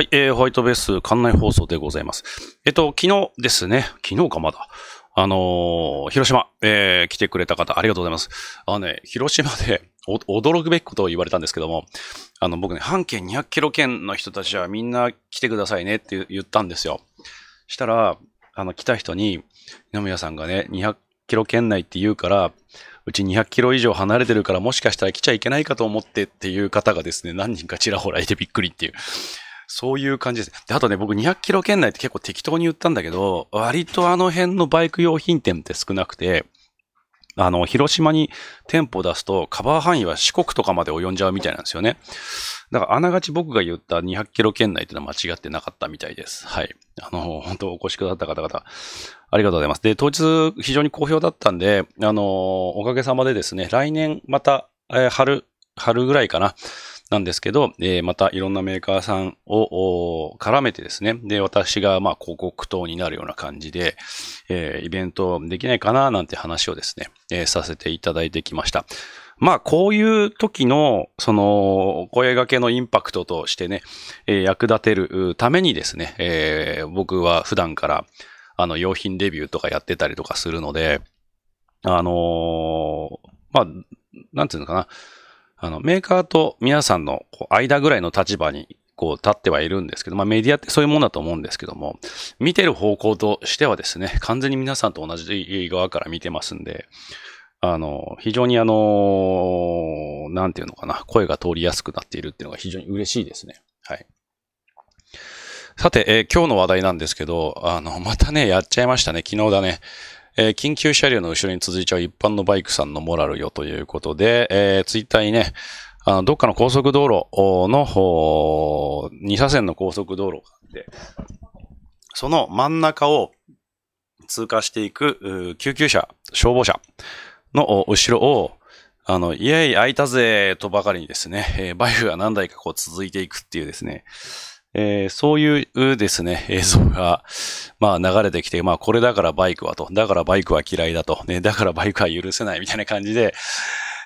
はい、えー、ホワイトベース館内放送でございます。えっと、昨日ですね、昨日かまだ、あのー、広島、えー、来てくれた方、ありがとうございます。あのね、広島で驚くべきことを言われたんですけども、あの、僕ね、半径200キロ圏の人たちはみんな来てくださいねって言ったんですよ。したら、あの、来た人に、野宮さんがね、200キロ圏内って言うから、うち200キロ以上離れてるから、もしかしたら来ちゃいけないかと思ってっていう方がですね、何人かちらほらいてびっくりっていう。そういう感じですで、あとね、僕200キロ圏内って結構適当に言ったんだけど、割とあの辺のバイク用品店って少なくて、あの、広島に店舗出すと、カバー範囲は四国とかまで及んじゃうみたいなんですよね。だから、あながち僕が言った200キロ圏内ってのは間違ってなかったみたいです。はい。あの、本当お越しくださった方々、ありがとうございます。で、当日非常に好評だったんで、あの、おかげさまでですね、来年また、えー、春、春ぐらいかな。なんですけど、えー、またいろんなメーカーさんを絡めてですね、で、私がまあ広告塔になるような感じで、えー、イベントできないかななんて話をですね、えー、させていただいてきました。まあ、こういう時の、その、声掛けのインパクトとしてね、えー、役立てるためにですね、えー、僕は普段から、あの、用品レビューとかやってたりとかするので、あのー、まあ、なんていうのかな、あの、メーカーと皆さんの間ぐらいの立場にこう立ってはいるんですけど、まあメディアってそういうもんだと思うんですけども、見てる方向としてはですね、完全に皆さんと同じ側から見てますんで、あの、非常にあの、なんていうのかな、声が通りやすくなっているっていうのが非常に嬉しいですね。はい。さて、えー、今日の話題なんですけど、あの、またね、やっちゃいましたね。昨日だね。えー、緊急車両の後ろに続いちゃう一般のバイクさんのモラルよということで、えー、ツイッターにね、あのどっかの高速道路の、2車線の高速道路があって、その真ん中を通過していく救急車、消防車の後ろを、あの、イエイ、開いたぜ、とばかりにですね、えー、バイクが何台かこう続いていくっていうですね、えー、そういうですね、映像が、まあ流れてきて、まあこれだからバイクはと、だからバイクは嫌いだと、ね、だからバイクは許せないみたいな感じで、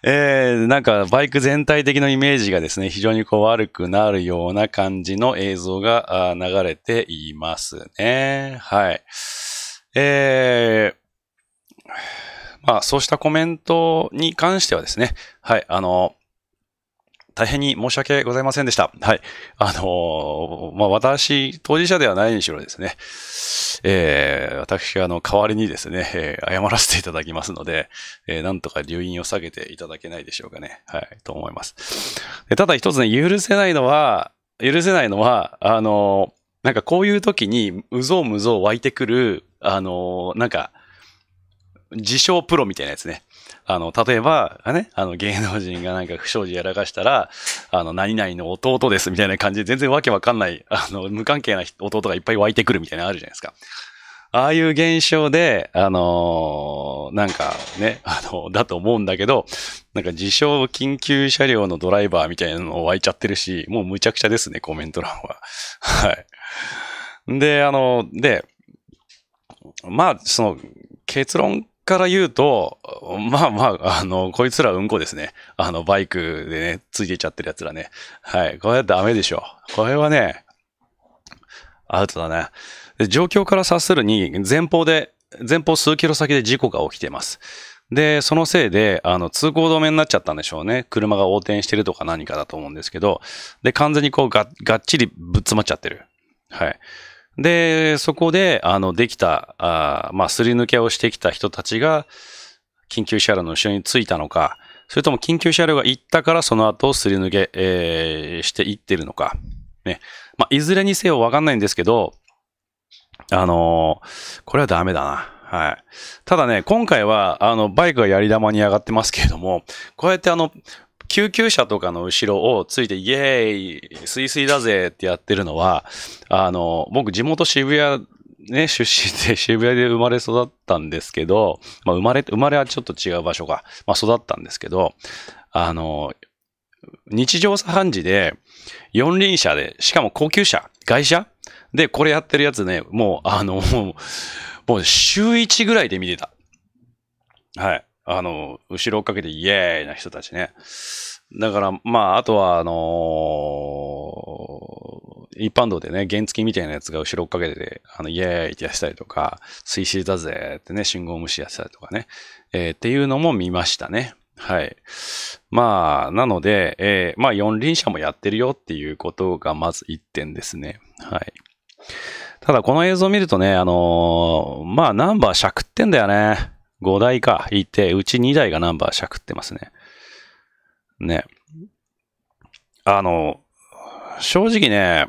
えー、なんかバイク全体的なイメージがですね、非常にこう悪くなるような感じの映像が流れていますね。はい。えー、まあそうしたコメントに関してはですね、はい、あの、大変に申し訳ございませんでした。はい。あのー、まあ、私、当事者ではないにしろですね、えー、私があの、代わりにですね、えー、謝らせていただきますので、えー、なんとか留飲を下げていただけないでしょうかね。はい、と思います。でただ一つね、許せないのは、許せないのは、あのー、なんかこういう時に、うぞうむぞう湧いてくる、あのー、なんか、自称プロみたいなやつね。あの、例えば、ね、あの、芸能人がなんか不祥事やらかしたら、あの、何々の弟ですみたいな感じで、全然わけわかんない、あの、無関係な弟がいっぱい湧いてくるみたいなのあるじゃないですか。ああいう現象で、あのー、なんかね、あの、だと思うんだけど、なんか自称緊急車両のドライバーみたいなのを湧いちゃってるし、もうむちゃくちゃですね、コメント欄は。はい。で、あの、で、まあ、その、結論から言うと、まあまあ、あの、こいつらうんこですね。あの、バイクでね、ついていっちゃってるやつらね。はい。これはダメでしょ。これはね、アウトだね。状況から察するに、前方で、前方数キロ先で事故が起きてます。で、そのせいで、あの、通行止めになっちゃったんでしょうね。車が横転してるとか何かだと思うんですけど、で、完全にこうが、がっちりぶっ詰まっちゃってる。はい。で、そこで、あの、できた、あまあ、すり抜けをしてきた人たちが、緊急車両の後ろについたのか、それとも緊急車両が行ったからその後すり抜け、えー、していってるのか。ね。まあ、いずれにせよわかんないんですけど、あのー、これはダメだな。はい。ただね、今回は、あの、バイクがやり玉に上がってますけれども、こうやってあの、救急車とかの後ろをついて、イエーイ、スイスイだぜってやってるのは、あの、僕地元渋谷ね、出身で 渋谷で生まれ育ったんですけど、まあ生まれ、生まれはちょっと違う場所が、まあ育ったんですけど、あの、日常茶飯事で、四輪車で、しかも高級車、外車で、これやってるやつね、もう、あの、もう週一ぐらいで見てた。はい。あの、後ろっかけてイエーイな人たちね。だから、まあ、あとは、あのー、一般道でね、原付みたいなやつが後ろっかけて、あの、イエーイってやったりとか、水死だぜってね、信号無視やったりとかね、えー、っていうのも見ましたね。はい。まあ、なので、えー、まあ、四輪車もやってるよっていうことがまず一点ですね。はい。ただ、この映像を見るとね、あのー、まあ、ナンバーしゃくってんだよね。5台か、いて、うち2台がナンバーしゃくってますね。ね。あの、正直ね、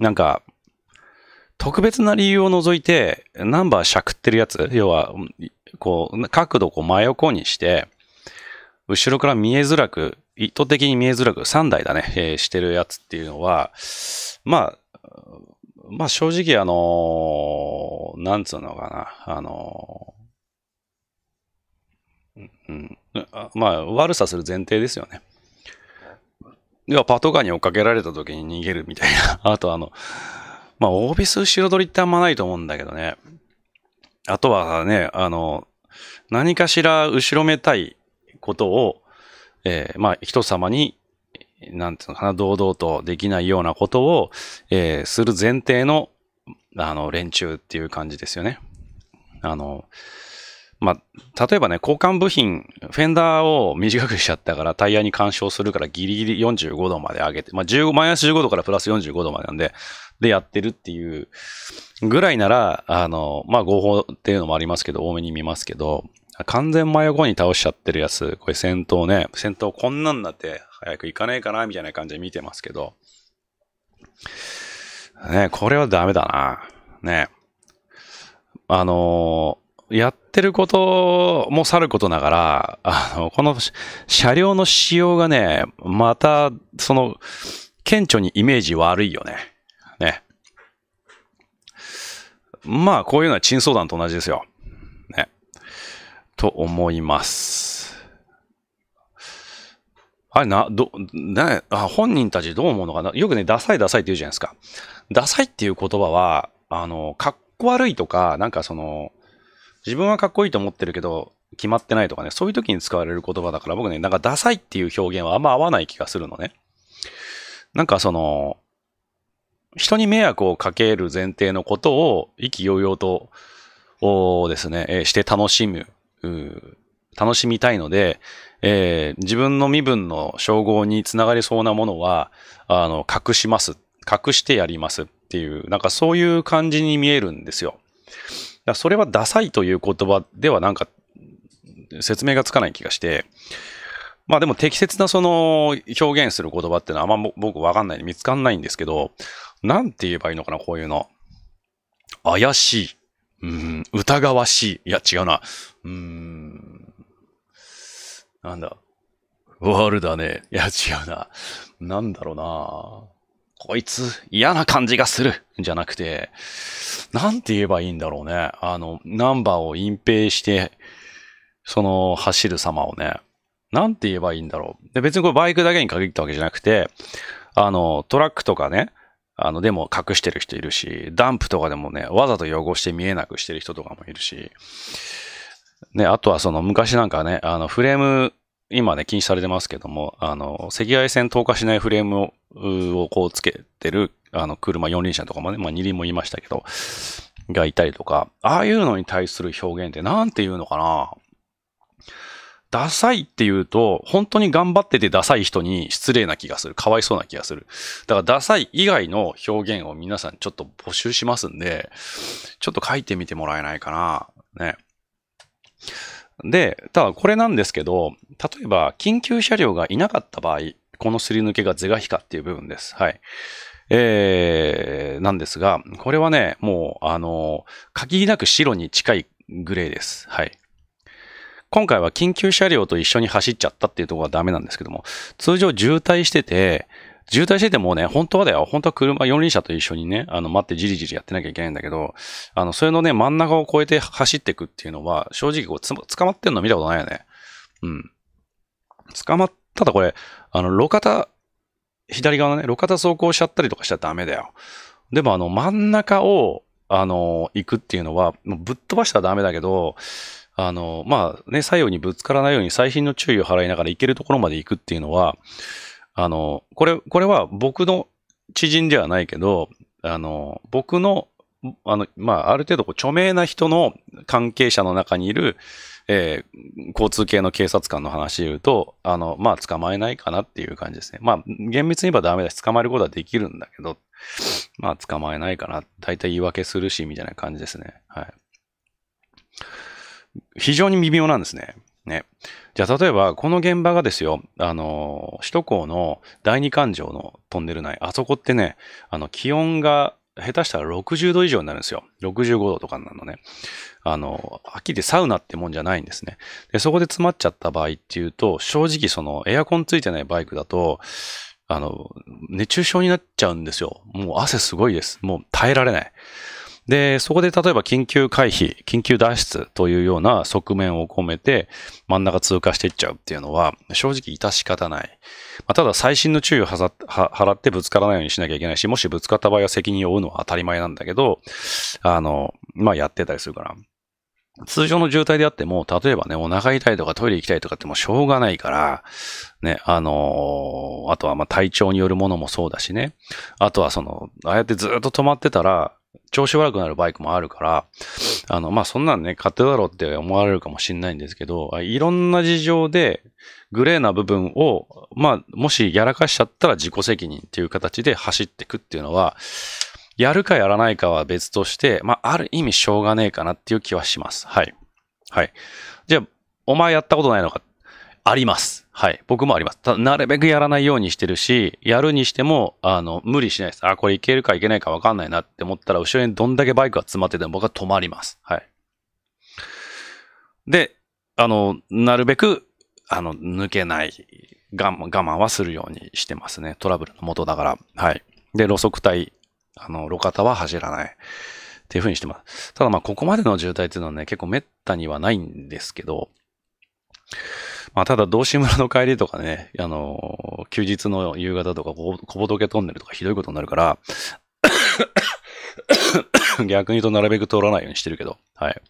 なんか、特別な理由を除いて、ナンバーしゃくってるやつ、要は、こう、角度を真横にして、後ろから見えづらく、意図的に見えづらく3台だね、えー、してるやつっていうのは、まあ、まあ正直あのー、なんつうのかな、あのうん、まあ悪さする前提ですよね。では、パトカーに追っかけられた時に逃げるみたいな。あと、あの、まあ、オービス後ろ取りってあんまないと思うんだけどね。あとはね、あの、何かしら後ろめたいことを、えー、まあ、人様に、なんていうのかな、堂々とできないようなことを、えー、する前提の、あの、連中っていう感じですよね。あの、まあ、例えばね、交換部品、フェンダーを短くしちゃったから、タイヤに干渉するからギリギリ45度まで上げて、まあ、15、マイナス15度からプラス45度までなんで、でやってるっていうぐらいなら、あの、まあ、合法っていうのもありますけど、多めに見ますけど、完全真横に倒しちゃってるやつ、これ戦闘ね、戦闘こんなんなって、早く行かねえかな、みたいな感じで見てますけど、ね、これはダメだな。ね。あのーやってることもさることながら、あの、この車両の仕様がね、また、その、顕著にイメージ悪いよね。ね。まあ、こういうのは珍相談と同じですよ。ね。と思います。あれな、ど、ね、あ本人たちどう思うのかなよくね、ダサいダサいって言うじゃないですか。ダサいっていう言葉は、あの、かっこ悪いとか、なんかその、自分はかっこいいと思ってるけど、決まってないとかね、そういう時に使われる言葉だから、僕ね、なんかダサいっていう表現はあんま合わない気がするのね。なんかその、人に迷惑をかける前提のことを意気揚々とをですね、えして楽しむ、楽しみたいので、えー、自分の身分の称号につながりそうなものは、あの、隠します。隠してやりますっていう、なんかそういう感じに見えるんですよ。だそれはダサいという言葉ではなんか説明がつかない気がして、まあでも適切なその表現する言葉ってのはあんま僕わかんない見つかんないんですけど、なんて言えばいいのかな、こういうの。怪しい。うん、疑わしい。いや、違うな。うん。なんだ。ワールだね。いや、違うな。なんだろうな。こいつ嫌な感じがするじゃなくて、なんて言えばいいんだろうね。あの、ナンバーを隠蔽して、その走る様をね、なんて言えばいいんだろう。で、別にこれバイクだけに限ったわけじゃなくて、あの、トラックとかね、あの、でも隠してる人いるし、ダンプとかでもね、わざと汚して見えなくしてる人とかもいるし、ね、あとはその昔なんかね、あの、フレーム今ね、禁止されてますけども、あの、赤外線透過しないフレームをこうつけてる、あの、車四輪車とかもね、まあ二輪も言いましたけど、がいたりとか、ああいうのに対する表現ってなんて言うのかなダサいって言うと、本当に頑張っててダサい人に失礼な気がする。かわいそうな気がする。だからダサい以外の表現を皆さんちょっと募集しますんで、ちょっと書いてみてもらえないかな。ね。で、ただこれなんですけど、例えば緊急車両がいなかった場合、このすり抜けが是が非かっていう部分です。はい。えー、なんですが、これはね、もう、あの、限りなく白に近いグレーです。はい。今回は緊急車両と一緒に走っちゃったっていうところはダメなんですけども、通常渋滞してて、渋滞しててもね、本当はだよ。本当は車、四輪車と一緒にね、あの、待ってじりじりやってなきゃいけないんだけど、あの、それのね、真ん中を越えて走っていくっていうのは、正直こう、つ、捕まってんの見たことないよね。うん。捕まっ、ただこれ、あの、路肩、左側のね、路肩走行しちゃったりとかしちゃダメだよ。でもあの、真ん中を、あの、行くっていうのは、もうぶっ飛ばしたらダメだけど、あの、まあね、左右にぶつからないように細心の注意を払いながら行けるところまで行くっていうのは、あの、これ、これは僕の知人ではないけど、あの、僕の、あの、まあ、ある程度、著名な人の関係者の中にいる、えー、交通系の警察官の話で言うと、あの、まあ、捕まえないかなっていう感じですね。まあ、厳密に言えばダメだし、捕まえることはできるんだけど、まあ、捕まえないかな。大体言い訳するし、みたいな感じですね。はい。非常に微妙なんですね。ね。じゃあ、例えば、この現場がですよ、あの、首都高の第二環状のトンネル内、あそこってね、あの、気温が下手したら60度以上になるんですよ。65度とかなのね。あの、はっきりサウナってもんじゃないんですね。で、そこで詰まっちゃった場合っていうと、正直そのエアコンついてないバイクだと、あの、熱中症になっちゃうんですよ。もう汗すごいです。もう耐えられない。で、そこで例えば緊急回避、緊急脱出というような側面を込めて真ん中通過していっちゃうっていうのは正直致し方ない。まあ、ただ細心の注意を払ってぶつからないようにしなきゃいけないし、もしぶつかった場合は責任を負うのは当たり前なんだけど、あの、まあ、やってたりするから。通常の渋滞であっても、例えばね、お腹痛いとかトイレ行きたいとかってもうしょうがないから、ね、あのー、あとはま体調によるものもそうだしね、あとはその、ああやってずっと止まってたら、調子悪くなるバイクもあるから、あの、まあ、そんなんね、勝手だろうって思われるかもしんないんですけど、いろんな事情で、グレーな部分を、まあ、もしやらかしちゃったら自己責任っていう形で走っていくっていうのは、やるかやらないかは別として、まあ、ある意味しょうがねえかなっていう気はします。はい。はい。じゃあ、お前やったことないのかあります。はい。僕もあります。ただ、なるべくやらないようにしてるし、やるにしても、あの、無理しないです。あ、これいけるかいけないかわかんないなって思ったら、後ろにどんだけバイクが詰まってても僕は止まります。はい。で、あの、なるべく、あの、抜けない、我慢はするようにしてますね。トラブルの元だから。はい。で、路側帯、あの、路肩は走らない。っていうふうにしてます。ただまあ、ここまでの渋滞っていうのはね、結構滅多にはないんですけど、まあ、ただ、道志村の帰りとかね、あの、休日の夕方とか、小仏トンネルとかひどいことになるから 逆に言うとなるべく通らないようにしてるけど、はい。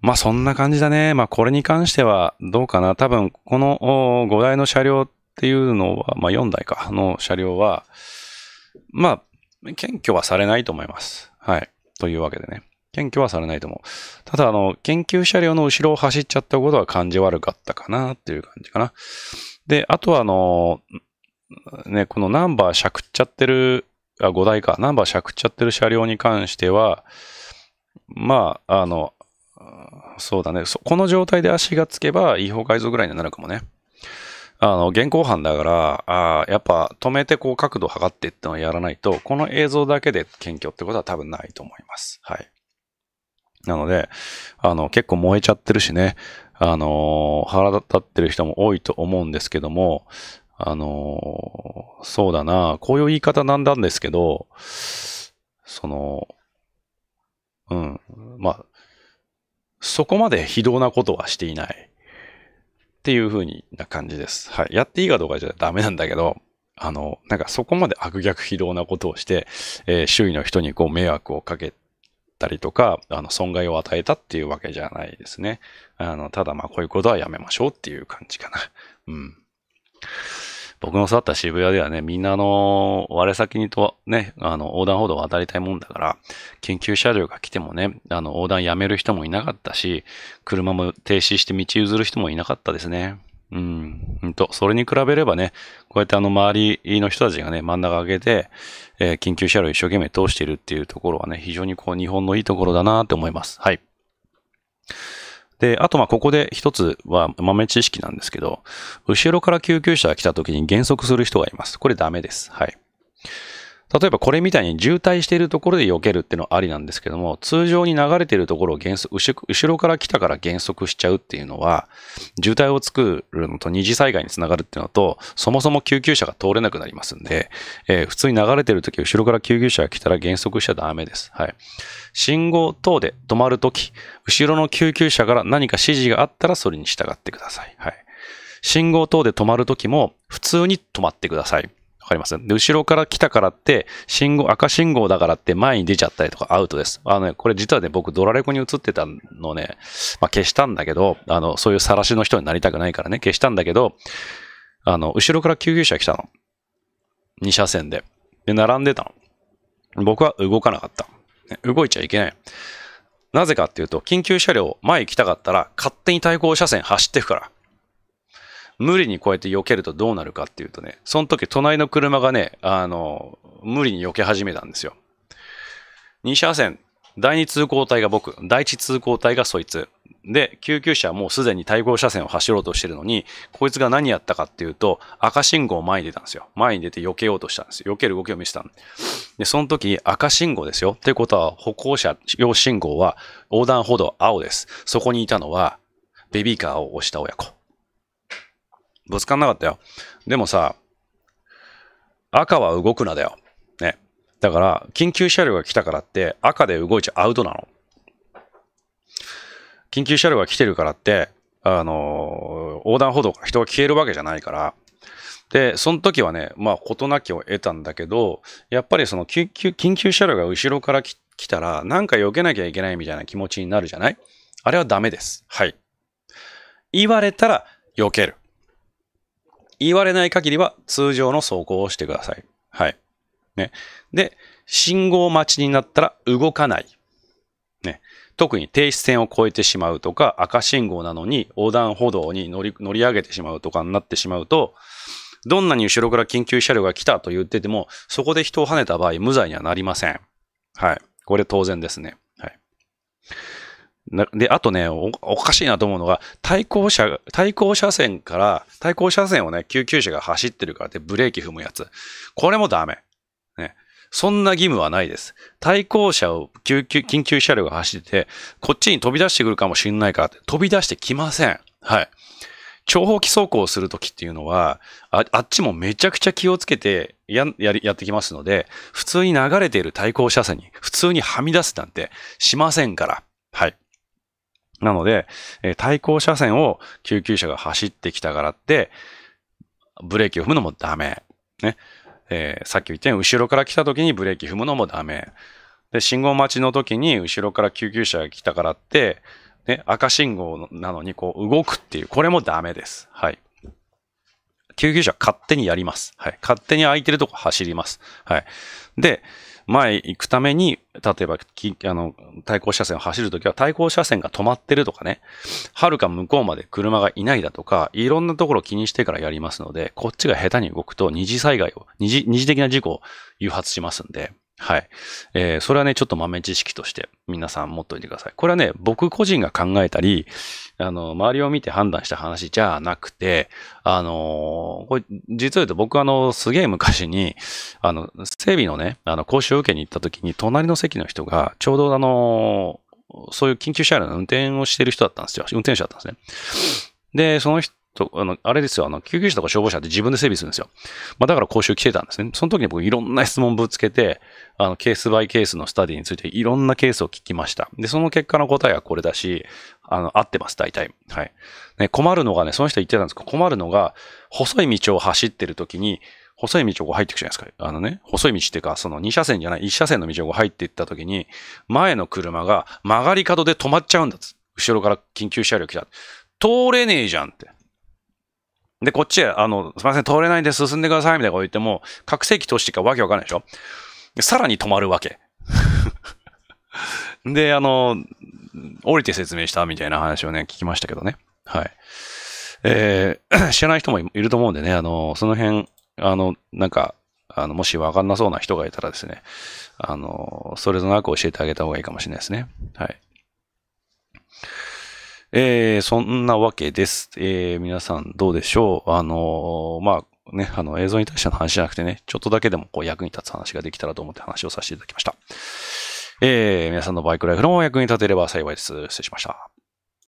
まあそんな感じだね。まあこれに関してはどうかな。多分この5台の車両っていうのは、まあ4台かの車両は、まあ検挙はされないと思います。はい。というわけでね。検挙はされないと思う。ただ、あの、研究車両の後ろを走っちゃったことは感じ悪かったかなっていう感じかな。で、あとは、あの、ね、このナンバーしゃくっちゃってる、あ、5台か、ナンバーしゃくっちゃってる車両に関しては、まあ、あの、そうだね、この状態で足がつけば違法改造ぐらいになるかもね。あの、現行犯だから、あやっぱ止めてこう角度測ってってのをやらないと、この映像だけで検挙ってことは多分ないと思います。はい。なので、あの、結構燃えちゃってるしね、あの、腹立ってる人も多いと思うんですけども、あの、そうだな、こういう言い方なんだんですけど、その、うん、まあ、そこまで非道なことはしていない。っていう風にな感じです。はい。やっていいかどうかじゃダメなんだけど、あの、なんかそこまで悪逆非道なことをして、えー、周囲の人にこう迷惑をかけったりとか、あの、損害を与えたっていうわけじゃないですね。あの、ただまあこういうことはやめましょうっていう感じかな。うん。僕の育った渋谷ではね、みんなあの、我先にとね、あの、横断歩道を渡りたいもんだから、緊急車両が来てもね、あの、横断やめる人もいなかったし、車も停止して道譲る人もいなかったですね。うん、んと、それに比べればね、こうやってあの周りの人たちがね、真ん中上げて、えー、緊急車両一生懸命通しているっていうところはね、非常にこう日本のいいところだなって思います。はい。で、あとまあここで一つは豆知識なんですけど、後ろから救急車が来た時に減速する人がいます。これダメです。はい。例えばこれみたいに渋滞しているところで避けるっていうのはありなんですけども、通常に流れているところを減速、後ろから来たから減速しちゃうっていうのは、渋滞を作るのと二次災害につながるっていうのと、そもそも救急車が通れなくなりますんで、えー、普通に流れてるとき、後ろから救急車が来たら減速しちゃダメです。はい。信号等で止まるとき、後ろの救急車から何か指示があったらそれに従ってください。はい。信号等で止まるときも、普通に止まってください。かりまん。で、後ろから来たからって、信号、赤信号だからって前に出ちゃったりとかアウトです。あのね、これ実はね、僕ドラレコに映ってたのね、まあ、消したんだけど、あの、そういう晒しの人になりたくないからね、消したんだけど、あの、後ろから救急車来たの。2車線で。で、並んでたの。僕は動かなかった。動いちゃいけない。なぜかっていうと、緊急車両、前行きたかったら、勝手に対向車線走っていくから。無理にこうやって避けるとどうなるかっていうとね、その時隣の車がね、あの、無理に避け始めたんですよ。2車線、第2通行帯が僕、第1通行帯がそいつ。で、救急車はもうすでに対向車線を走ろうとしてるのに、こいつが何やったかっていうと、赤信号を前に出たんですよ。前に出て避けようとしたんですよ。避ける動きを見せたんで、その時、赤信号ですよ。ってことは、歩行者用信号は横断歩道青です。そこにいたのは、ベビーカーを押した親子。ぶつかんなかったよ。でもさ、赤は動くなだよ。ね。だから、緊急車両が来たからって、赤で動いちゃアウトなの。緊急車両が来てるからって、あの横断歩道から人が消えるわけじゃないから。で、その時はね、まあ、事なきを得たんだけど、やっぱりその緊急緊急車両が後ろから来たら、なんか避けなきゃいけないみたいな気持ちになるじゃないあれはダメです。はい。言われたら避ける。言われない限りは通常の走行をしてください。はい。ね。で、信号待ちになったら動かない。ね。特に停止線を越えてしまうとか、赤信号なのに横断歩道に乗り乗り上げてしまうとかになってしまうと、どんなに後ろから緊急車両が来たと言ってても、そこで人を跳ねた場合、無罪にはなりません。はい。これ当然ですね。で、あとねお、おかしいなと思うのが、対向車、対向車線から、対向車線をね、救急車が走ってるからってブレーキ踏むやつ。これもダメ。ね。そんな義務はないです。対向車を救急、緊急車両が走ってて、こっちに飛び出してくるかもしんないからって、飛び出してきません。はい。長方形走行をするときっていうのはあ、あっちもめちゃくちゃ気をつけてやややってきますので、普通に流れている対向車線に普通にはみ出すなんてしませんから。はい。なので、え対向車線を救急車が走ってきたからって、ブレーキを踏むのもダメ。ね。えー、さっき言ったように後ろから来た時にブレーキ踏むのもダメ。で、信号待ちの時に後ろから救急車が来たからって、ね、赤信号なのにこう動くっていう、これもダメです。はい。救急車勝手にやります。はい。勝手に空いてるとこ走ります。はい。で、前行くために、例えば、あの、対向車線を走るときは、対向車線が止まってるとかね、はるか向こうまで車がいないだとか、いろんなところを気にしてからやりますので、こっちが下手に動くと二次災害を、二次、二次的な事故を誘発しますんで、はい。えー、それはね、ちょっと豆知識として皆さん持っといてください。これはね、僕個人が考えたり、あの、周りを見て判断した話じゃなくて、あのー、これ、実は言うと僕あの、すげえ昔に、あの、整備のね、あの、講習を受けに行った時に、隣の席の人が、ちょうどあのー、そういう緊急車両の運転をしてる人だったんですよ。運転手だったんですね。で、その人と、あの、あれですよ、あの、救急車とか消防車って自分で整備するんですよ。まあ、だから講習来てたんですね。その時に僕いろんな質問ぶつけて、あの、ケースバイケースのスタディについていろんなケースを聞きました。で、その結果の答えはこれだし、あの、合ってます、大体。はい。ね、困るのがね、その人言ってたんですけど、困るのが、細い道を走ってる時に、細い道をこう入っていくじゃないですか。あのね、細い道っていうか、その2車線じゃない、1車線の道をこう入っていった時に、前の車が曲がり角で止まっちゃうんだつ。後ろから緊急車両来た。通れねえじゃんって。で、こっちへ、あの、すみません、通れないんで進んでください、みたいなこと言っても、拡声器通してかわけわかんないでしょでさらに止まるわけ。で、あの、降りて説明したみたいな話をね、聞きましたけどね。はい。えー、知らない人もいると思うんでね、あの、その辺、あの、なんか、あの、もしわかんなそうな人がいたらですね、あの、それれなく教えてあげた方がいいかもしれないですね。はい。えー、そんなわけです。えー、皆さんどうでしょうあのー、まあ、ね、あの、映像に対しての話じゃなくてね、ちょっとだけでもこう役に立つ話ができたらと思って話をさせていただきました。えー、皆さんのバイクライフの役に立てれば幸いです。失礼しました。